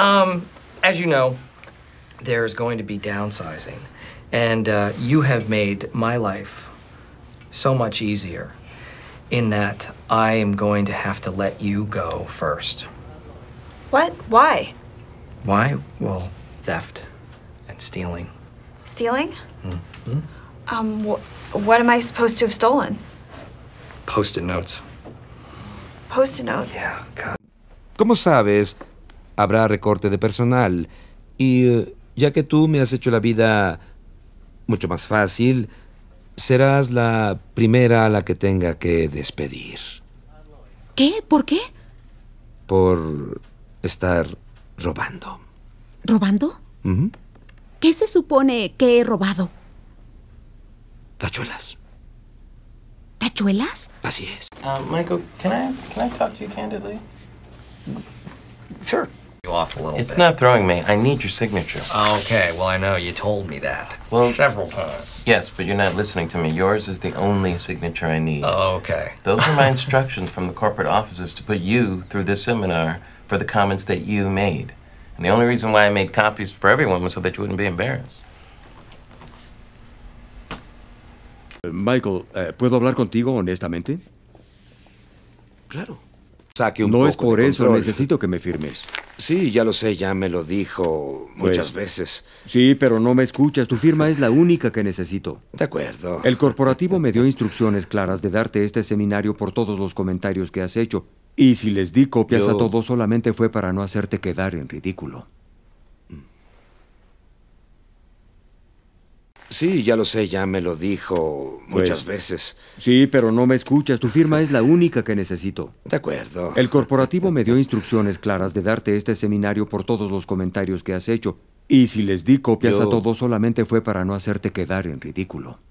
Um, as you know, there's going to be downsizing, and uh, you have made my life so much easier in that I am going to have to let you go first. What? Why? Why? Well, theft and stealing. Stealing? Mm-hmm. Um, wh what am I supposed to have stolen? Post-it notes. Post-it notes? Yeah, God. Como sabes, habrá recorte de personal. Y eh, ya que tú me has hecho la vida mucho más fácil, serás la primera a la que tenga que despedir. ¿Qué? ¿Por qué? Por estar robando. ¿Robando? ¿Qué se supone que he robado? Tachuelas. ¿Tachuelas? Así es. Uh, Michael, can I, can I talk to you candidly? Sure. off a little it's bit. It's not throwing me. I need your signature. Okay, well, I know. You told me that. Well, several times. Yes, but you're not listening to me. Yours is the only signature I need. Oh, okay. Those are my instructions from the corporate offices to put you through this seminar for the comments that you made. And the only reason why I made copies for everyone was so that you wouldn't be embarrassed. Michael, eh, ¿puedo hablar contigo honestamente? Claro. no es por eso, necesito que me firmes. Sí, ya lo sé, ya me lo dijo muchas pues, veces. Sí, pero no me escuchas, tu firma es la única que necesito. De acuerdo. El corporativo me dio instrucciones claras de darte este seminario por todos los comentarios que has hecho. Y si les di copias a todos solamente fue para no hacerte quedar en ridículo. Sí, ya lo sé, ya me lo dijo muchas pues, veces. Sí, pero no me escuchas. Tu firma es la única que necesito. De acuerdo. El corporativo me dio instrucciones claras de darte este seminario por todos los comentarios que has hecho. Y si les di copias a todos, solamente fue para no hacerte quedar en ridículo.